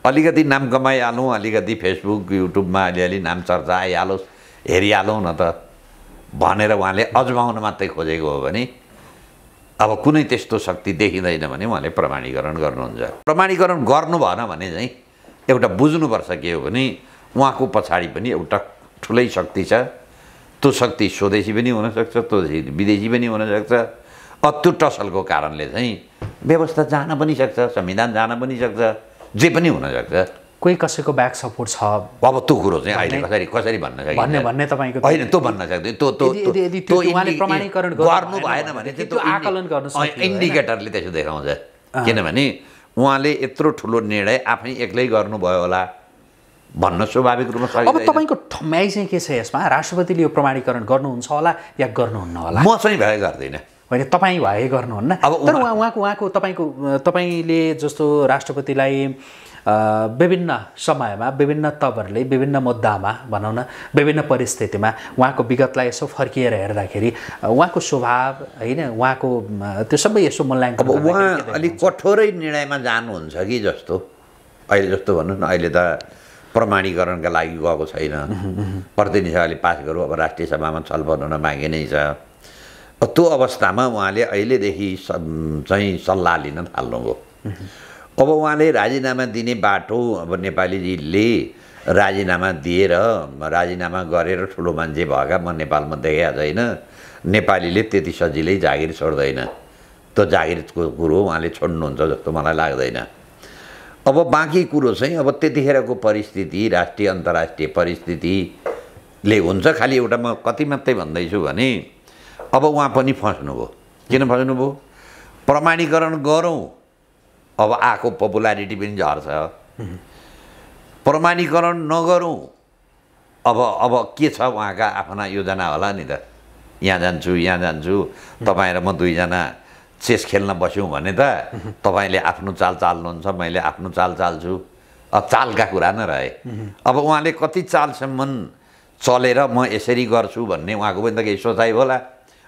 अलिकति नाम कमाइहालौँ अलिकति फेसबुक युट्युबमा अलिअलि नाम चर्चा आइहालोस् हेरिहालौँ न त भनेर उहाँले अजमाउन मात्रै खोजेको हो भने अब कुनै त्यस्तो शक्ति देखिँदैन भने उहाँले प्रमाणीकरण गर्नुहुन्छ प्रमाणीकरण गर्नु भएन भने चाहिँ एउटा बुझ्नुपर्छ के हो भने उहाँको पछाडि पनि एउटा ठुलै शक्ति छ त्यो शक्ति स्वदेशी पनि हुनसक्छ त्यो विदेशी पनि हुनसक्छ त्यो टसलको कारणले चाहिँ व्यवस्था जान पनि सक्छ संविधान जान पनि सक्छ जे पनि हुनसक्छ कोही कसैको ब्याक सपोर्ट छ अब त्यो कुरो चाहिँ अहिले कसरी कसरी भन्न सकिन्छ भन्ने भन्ने तपाईँको होइन त्यो भन्न सक्दैन त्यो त्यो उहाँले प्रमाणीकरण गर्नु भएन भने त्यो आकलन गर्नु इन्डिकेटरले त्यसो देखाउँछ किनभने उहाँले यत्रो ठुलो निर्णय आफै एक्लै गर्नुभयो होला भन्न स्वाभाविक रूपमा अब तपाईँको ठम्याइ चाहिँ के छ यसमा राष्ट्रपतिले यो प्रमाणीकरण गर्नुहुन्छ होला या गर्नुहुन्न होला म चाहिँ भए गर्दिनँ होइन तपाईँ भए गर्नुहुन्न अब तर उहाँको उहाँको तपाईँको तपाईँले जस्तो राष्ट्रपतिलाई विभिन्न समयमा विभिन्न तवरले विभिन्न मुद्दामा भनौँ न विभिन्न परिस्थितिमा उहाँको विगतलाई यसो फर्किएर हेर्दाखेरि उहाँको स्वभाव होइन उहाँको त्यो सबै यसो मूल्याङ्कन अब उहाँ अलिक कठोरै निर्णयमा जानुहुन्छ कि जस्तो अहिले जस्तो भनौँ न अहिले त प्रमाणीकरणका लागि गएको छैन प्रतिनिधि पास गरौँ अब राष्ट्रिय सभामा छलफल हुन बाँकी नै छ त्यो अवस्थामा उहाँले अहिलेदेखि चाहिँ सल्लाह लिन थाल्नुभयो अब उहाँले राजीनामा दिने बाटो अब नेपालीजीले राजीनामा दिएर राजीनामा गरेर ठुलो मान्छे भएका म नेपालमा देखाएको छैन नेपालीले त्यति सजिलै जागिर छोड्दैन त्यो जागिरको कुरो उहाँले छोड्नुहुन्छ जस्तो मलाई लाग्दैन अब बाँकी कुरो चाहिँ अब त्यतिखेरको परिस्थिति राष्ट्रिय अन्तर्राष्ट्रिय परिस्थितिले हुन्छ खालि एउटा म कति मात्रै भन्दैछु भने अब उहाँ पनि फस्नुभयो किन फस्नुभयो प्रमाणीकरण गरौँ अब आएको पपुलारिटी पनि झर्छ प्रमाणीकरण नगरौँ अब अब के छ उहाँका आफ्ना योजना होला नि त यहाँ जान्छु यहाँ जान्छु तपाईँ र म दुईजना चेस खेल्न बस्यौँ भने त तपाईँले आफ्नो चाल चाल्नुहुन्छ मैले आफ्नो चाल चाल्छु अब चालका कुरा नै रहे अब उहाँले कति चालसम्म चलेर म यसरी गर्छु भन्ने उहाँको पनि त केही सोचाइ होला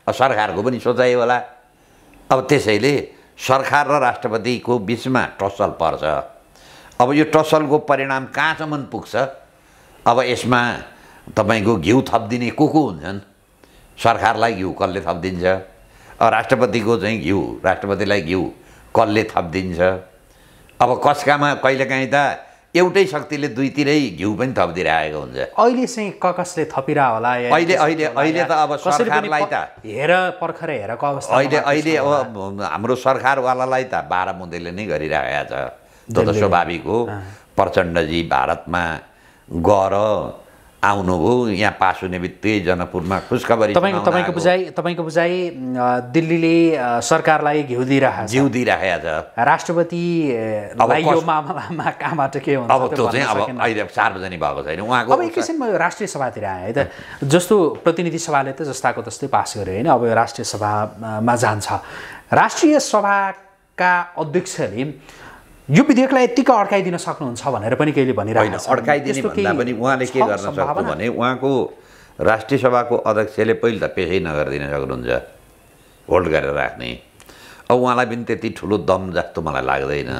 सरकारको पनि सोचाइ होला अब त्यसैले सरकार र राष्ट्रपतिको बिचमा टसल पर्छ अब यो टसलको परिणाम कहाँसम्म पुग्छ अब यसमा तपाईँको घिउ थपिदिने को को हुन्छन् सरकारलाई घिउ कसले थपिदिन्छ राष्ट्रपतिको चाहिँ घिउ राष्ट्रपतिलाई घिउ कसले थपिदिन्छ अब कसकामा कहिलेकाहीँ त एउटै शक्तिले दुईतिरै घिउ पनि थपिदिइरहेको हुन्छ अहिले चाहिँ ककसले कसले थपिरह होला अहिले अहिले अहिले त अब सरकारलाई त हेर पर्खर हेरको अवस्था अहिले अहिले अब हाम्रो सरकारवालालाई त बाह्र मुदेले नै गरिरहेको छ त स्वाभाविक हो प्रचण्डजी भारतमा गर आउनुभयो यहाँ पास हुने बित्तिकै जनकपुरमा खुसखबरी तपाईँको तपाईँको बुझाइ तपाईँको बुझाइ दिल्लीले सरकारलाई घिउ दिइरहेको घिउ दिइराखेको छ राष्ट्रपति यो मामलामा कहाँबाट के हुन्छ अब त्यो चाहिँ अब अहिले सार्वजनिक भएको छैन उहाँको अब एक म यो राष्ट्रिय सभातिर आएँ है त जस्तो प्रतिनिधि सभाले त जस्ताको तस्तै पास गर्यो होइन अब यो राष्ट्रिय सभामा जान्छ राष्ट्रिय सभाका अध्यक्षले यो विधेयकलाई यत्तिकै अड्काइदिन सक्नुहुन्छ भनेर पनि केहीले भनिरहेको अड्काइदिने भन्दा पनि उहाँले के गर्न सक्नु भने उहाँको राष्ट्रिय सभाको अध्यक्षले पहिले त पेसै नगरिदिन सक्नुहुन्छ होल्ड गरेर राख्ने अब उहाँलाई पनि त्यति ठुलो दम जस्तो मलाई लाग्दैन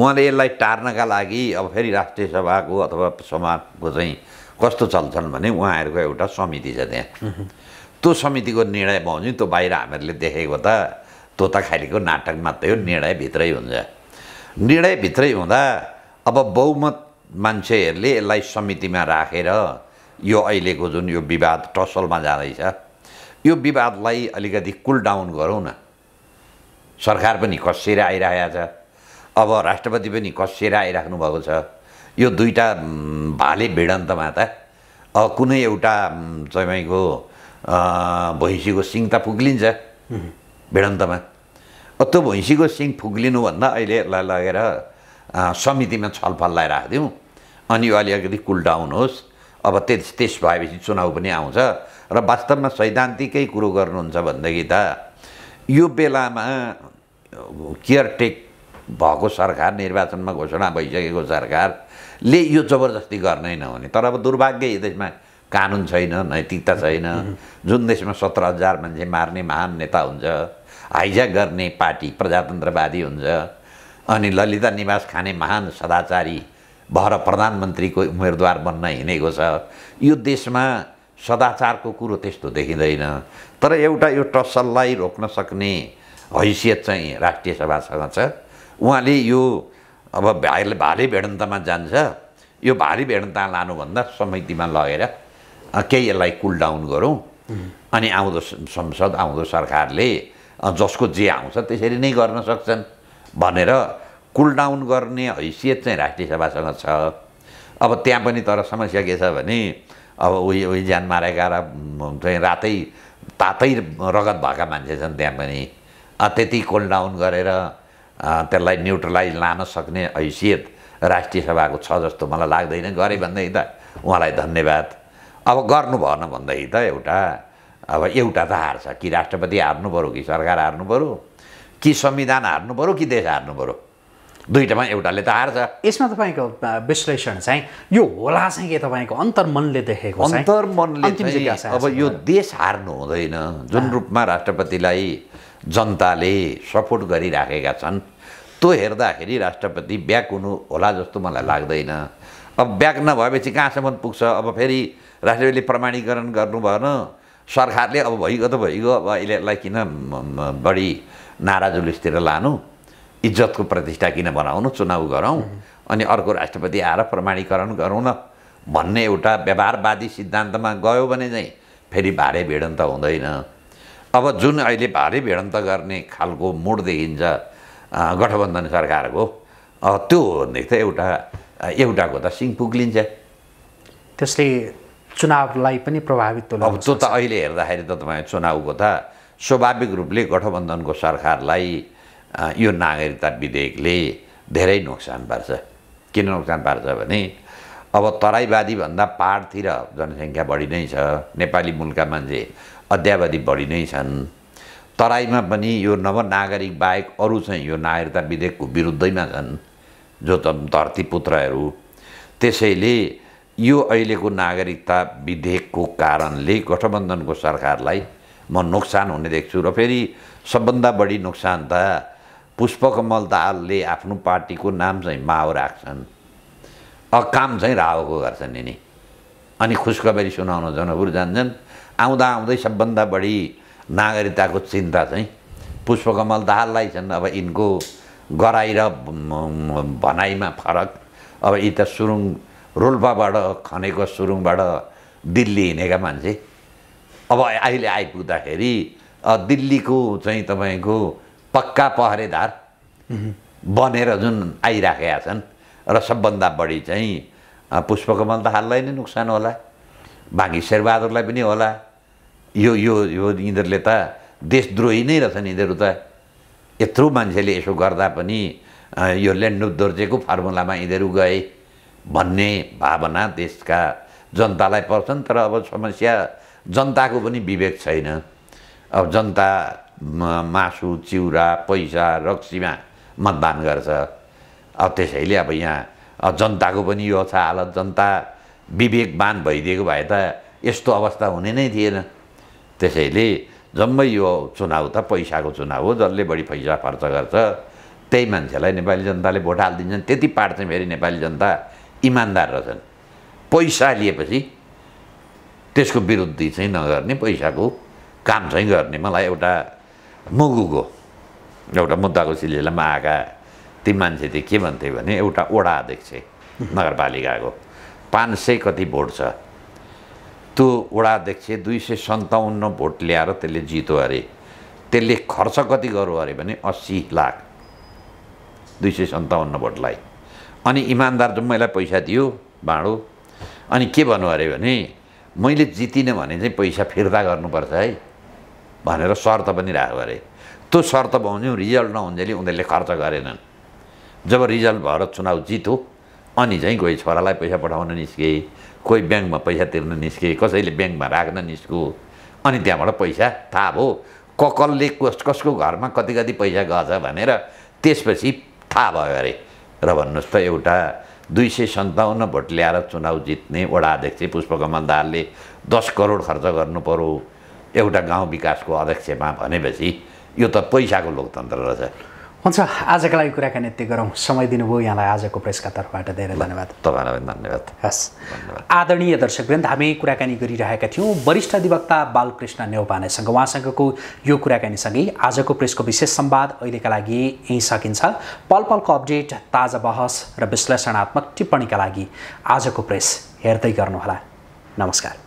उहाँले यसलाई टार्नका लागि अब फेरि राष्ट्रिय सभाको अथवा समाजको चाहिँ कस्तो चल्छन् भने उहाँहरूको एउटा समिति छ त्यहाँ त्यो समितिको निर्णय भने त्यो बाहिर हामीहरूले देखेको त त्यो त खालिको नाटक मात्रै हो निर्णय भित्रै हुन्छ निर्णयभित्रै हुँदा अब बहुमत मान्छेहरूले यसलाई समितिमा राखेर यो अहिलेको जुन यो विवाद टसलमा जाँदैछ यो विवादलाई अलिकति कुल डाउन गरौँ न सरकार पनि कसेर आइरहेको छ अब राष्ट्रपति पनि कसेर आइराख्नु भएको छ यो दुईवटा भाले भिडन्तमा त कुनै एउटा तपाईँको भैँसीको सिङ त पुग्लिन्छ भिडन्तमा त्यो भैँसीको सिङ फुक्लिनुभन्दा अहिले यसलाई लगेर समितिमा छलफल लगाइरहेको थियौँ अनि यो अलिकति कुल डाउन होस् अब त्यस त्यस भएपछि चुनाउ पनि आउँछ र वास्तवमा सैद्धान्तिकै कुरो गर्नुहुन्छ भनेदेखि त यो बेलामा केयरटेक भएको सरकार निर्वाचनमा घोषणा भइसकेको सरकारले यो जबरजस्ती गर्नै नहुने तर अब दुर्भाग्य देशमा कानुन छैन नैतिकता छैन जुन देशमा सत्र हजार मान्छे मार्ने महान नेता हुन्छ हाइजा गर्ने पार्टी प्रजातन्त्रवादी हुन्छ अनि ललिता निवास खाने महान सदाचारी भएर प्रधानमन्त्रीको उम्मेदवार बन्न हिँडेको छ यो देशमा सदाचारको कुरो त्यस्तो देखिँदैन तर एउटा यो टसललाई रोक्न सक्ने हैसियत चाहिँ राष्ट्रिय सभासँग छ उहाँले यो अब भाइले भारी भेडन्तमा जान्छ यो भारी भेडन्ता लानुभन्दा समितिमा लगेर केही यसलाई कुल डाउन गरौँ अनि आउँदो संसद आउँदो सरकारले जसको जे आउँछ त्यसरी नै गर्न सक्छन् भनेर कुलडाउन गर्ने हैसियत चाहिँ राष्ट्रिय सभासँग छ अब त्यहाँ पनि तर समस्या के छ भने अब उही उही ज्यान मारेका र चाहिँ रातै तातै रगत भएका मान्छे छन् त्यहाँ पनि त्यति कोल्डाउन गरेर त्यसलाई न्युट्रलाइज लान सक्ने हैसियत राष्ट्रिय सभाको छ जस्तो मलाई लाग्दैन गरेँ भन्दै त उहाँलाई धन्यवाद अब गर्नु भएन भन्दै त एउटा अब एउटा त हार्छ कि राष्ट्रपति हार्नु पऱ्यो कि सरकार हार्नु पऱ्यो कि संविधान हार्नु पऱ्यो कि देश हार्नु पऱ्यो दुइटामा एउटाले त हार्छ यसमा तपाईँको विश्लेषण चाहिँ यो होला चाहिँ के तपाईँको अन्तर्मनले देखेको अन्तर्मनले अब यो देश हार्नु हुँदैन जुन रूपमा राष्ट्रपतिलाई जनताले सपोर्ट गरिराखेका छन् त्यो हेर्दाखेरि राष्ट्रपति ब्याक हुनु होला जस्तो मलाई लाग्दैन अब ब्याक नभएपछि कहाँसम्म पुग्छ अब फेरि राष्ट्रपतिले प्रमाणीकरण गर्नु भएन सरकारले अब भइगयो त भइगयो अब यसलाई किन बढी नाराजुलिसतिर लानु इज्जतको प्रतिष्ठा किन बनाउनु चुनाव गरौँ अनि अर्को राष्ट्रपति आएर प्रमाणीकरण गरौँ न भन्ने एउटा व्यवहारवादी सिद्धान्तमा गयो भने चाहिँ फेरि भारे भिडन्त हुँदैन अब जुन अहिले भारे भिडन्त गर्ने खालको मुड देखिन्छ गठबन्धन सरकारको त्यो हो भनेदेखि त एउटा एउटाको त सिङ पुग्लिन्छ त्यसले चुनावलाई पनि प्रभावित अब त्यो त अहिले हेर्दाखेरि त तपाईँ चुनावको त स्वाभाविक रूपले गठबन्धनको सरकारलाई यो नागरिकता विधेयकले धेरै नोक्सान पार्छ किन नोक्सान पार्छ भने अब तराईवादीभन्दा पाहाडतिर जनसङ्ख्या बढी नै छ नेपाली मूलका मान्छे अध्यावधि बढी नै छन् तराईमा पनि यो नवनागरिक बाहेक अरू चाहिँ यो नागरिकता विधेयकको विरुद्धैमा छन् जो त धरतीपुत्रहरू त्यसैले यो अहिलेको नागरिकता विधेयकको कारणले गठबन्धनको सरकारलाई म नोक्सान हुने देख्छु र फेरि सबभन्दा बढी नोक्सान त पुष्पकमल दाहालले आफ्नो पार्टीको नाम चाहिँ माओ राख्छन् अ काम चाहिँ रावको गर्छन् यिनी अनि खुसखबरी सुनाउन जनपुर जान्छन् आउँदा आउँदै सबभन्दा बढी नागरिकताको चिन्ता चाहिँ पुष्पकमल दाहाललाई छन् अब यिनको गराइ र भनाइमा फरक अब यी त सुरुङ रोल्पाबाट खनेको सुरुङबाट दिल्ली हिँडेका मान्छे अब अहिले आइपुग्दाखेरि दिल्लीको चाहिँ तपाईँको पक्का पहरेदार बनेर जुन आइराखेका छन् र सबभन्दा बढी चाहिँ पुष्पकमल दाहाललाई नै नोक्सान होला बाँकी शेरबहादुरलाई पनि होला यो यो यो यिनीहरूले त देशद्रोही नै रहेछन् यिनीहरू त यत्रो मान्छेले यसो गर्दा पनि यो ल्यान्डुप दोर्जेको फर्मुलामा यिनीहरू गए भन्ने भावना देशका जनतालाई पर्छन् तर अब समस्या जनताको पनि विवेक छैन अब जनता मासु चिउरा पैसा रक्सीमा मतदान गर्छ अब त्यसैले अब यहाँ जनताको पनि यो छ हालत जनता विवेकवान भइदिएको भए त यस्तो अवस्था हुने नै थिएन त्यसैले जम्मै यो चुनाव त पैसाको चुनाव हो जसले बढी पैसा खर्च गर्छ त्यही मान्छेलाई नेपाली जनताले भोट हालिदिन्छन् त्यति चाहिँ फेरि नेपाली जनता इमान्दार रहेछन् पैसा लिएपछि त्यसको विरुद्धि चाहिँ नगर्ने पैसाको काम चाहिँ गर्ने मलाई एउटा मुगुको एउटा मुद्दाको सिलसिलामा आएका ती मान्छे चाहिँ के भन्थे भने एउटा वडा अध्यक्ष नगरपालिकाको पाँच सय कति भोट छ त्यो अध्यक्ष दुई सय सन्ताउन्न भोट ल्याएर त्यसले जित्यो अरे त्यसले खर्च कति गर्यो अरे भने अस्सी लाख दुई सय सन्ताउन्न भोटलाई अनि इमान्दार जुम्मैलाई पैसा दियो भाँडो अनि के भन्नु अरे भने मैले जितिनँ भने चाहिँ पैसा फिर्ता गर्नुपर्छ है भनेर शर्त पनि राख्यो अरे त्यो शर्त भाउज्यू रिजल्ट नहुन्जेलि उनीहरूले खर्च गरेनन् जब रिजल्ट भएर चुनाव जित्यो अनि चाहिँ कोही छोरालाई पैसा पठाउन निस्के कोही ब्याङ्कमा पैसा तिर्न निस्के कसैले ब्याङ्कमा राख्न निस्क्यो अनि त्यहाँबाट पैसा थाहा भयो ककलले कस कसको घरमा कति कति पैसा गएछ भनेर त्यसपछि थाहा भयो अरे र भन्नुहोस् त एउटा दुई सय सन्ताउन्न भोट ल्याएर चुनाव जित्ने वडा अध्यक्ष पुष्पकमल दाहालले दस करोड खर्च गर्नुपऱ्यो एउटा गाउँ विकासको अध्यक्षमा भनेपछि यो त पैसाको लोकतन्त्र रहेछ हुन्छ आजको लागि कुराकानी यति गरौँ समय दिनुभयो यहाँलाई आजको प्रेसका तर्फबाट धेरै धन्यवाद तपाईँलाई धन्यवाद हस् आदरणीय दर्शक दर्शकवृन्द हामी कुराकानी गरिरहेका थियौँ वरिष्ठ अधिवक्ता बालकृष्ण नेउपानेसँग उहाँसँगको यो कुराकानीसँगै आजको प्रेसको विशेष संवाद अहिलेका लागि यहीँ सकिन्छ पल पलको अपडेट ताजा बहस र विश्लेषणात्मक टिप्पणीका लागि आजको प्रेस हेर्दै गर्नुहोला नमस्कार